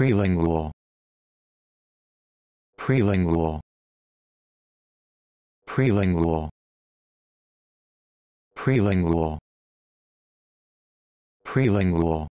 Prelingual. Prelingual. Prelingual. Prelingual. Prelingual.